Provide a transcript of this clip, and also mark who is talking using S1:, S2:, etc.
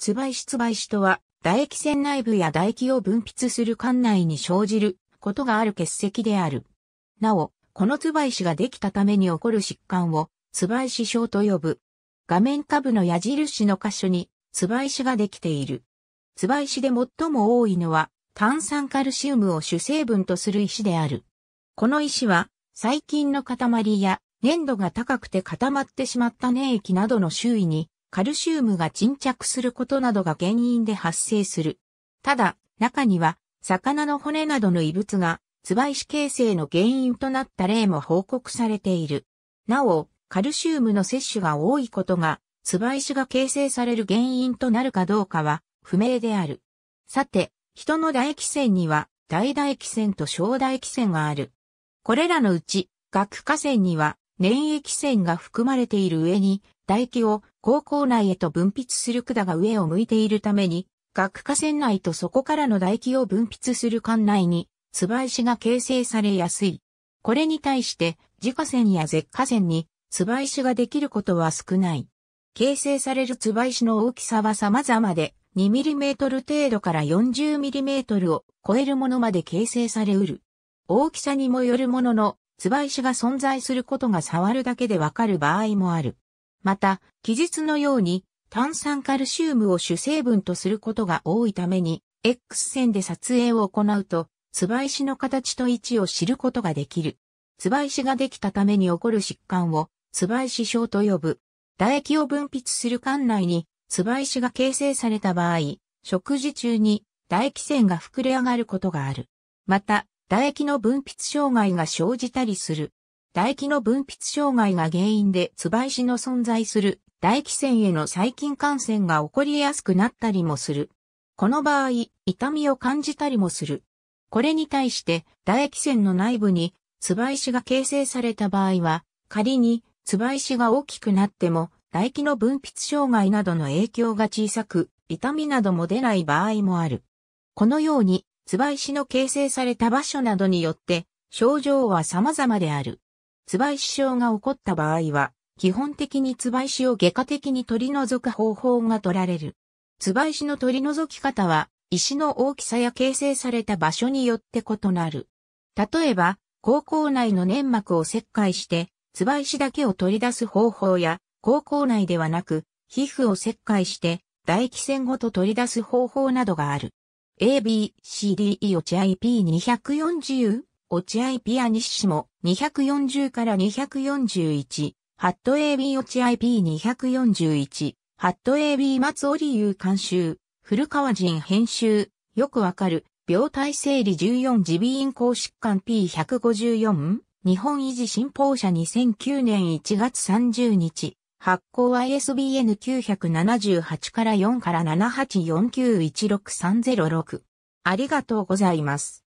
S1: つばいしつばいしとは、唾液腺内部や唾液を分泌する管内に生じることがある結石である。なお、このつばいしができたために起こる疾患を、つばいし症と呼ぶ。画面下部の矢印の箇所に、つばいしができている。つばいしで最も多いのは、炭酸カルシウムを主成分とする石である。この石は、細菌の塊や、粘度が高くて固まってしまった粘液などの周囲にカルシウムが沈着することなどが原因で発生する。ただ、中には、魚の骨などの異物が、つばい死形成の原因となった例も報告されている。なお、カルシウムの摂取が多いことが、つばい死が形成される原因となるかどうかは、不明である。さて、人の唾液腺には、大唾液腺と小唾液腺がある。これらのうち、顎下腺には、粘液腺が含まれている上に、唾液を高校内へと分泌する管が上を向いているために、学科船内とそこからの唾液を分泌する管内に、つば石が形成されやすい。これに対して、自家線や舌下線に、つば石ができることは少ない。形成されるつば石の大きさは様々で、2mm 程度から 40mm を超えるものまで形成されうる。大きさにもよるものの、つば石が存在することが触るだけでわかる場合もある。また、記述のように炭酸カルシウムを主成分とすることが多いために、X 線で撮影を行うと、つば石の形と位置を知ることができる。つば石ができたために起こる疾患を、つば石症と呼ぶ。唾液を分泌する管内に、つば石が形成された場合、食事中に唾液腺が膨れ上がることがある。また、唾液の分泌障害が生じたりする。唾液の分泌障害が原因でつばいしの存在する唾液腺への細菌感染が起こりやすくなったりもする。この場合、痛みを感じたりもする。これに対して唾液腺の内部につばいしが形成された場合は、仮につばいしが大きくなっても唾液の分泌障害などの影響が小さく、痛みなども出ない場合もある。このように、つばいしの形成された場所などによって、症状は様々である。つばい死症が起こった場合は、基本的につばい死を外科的に取り除く方法が取られる。つばい死の取り除き方は、石の大きさや形成された場所によって異なる。例えば、高校内の粘膜を切開して、つばいしだけを取り出す方法や、高校内ではなく、皮膚を切開して、唾液腺ごと取り出す方法などがある。A, B, C, D, E, H, I, P240 落合ピアニッシモ240から241、ハット AB 落合 P241、ハット AB 松尾理由監修、古川人編集、よくわかる、病態整理14自備院公疾患 P154、日本維持新報社2009年1月30日、発行 ISBN 978から4から784916306。ありがとうございます。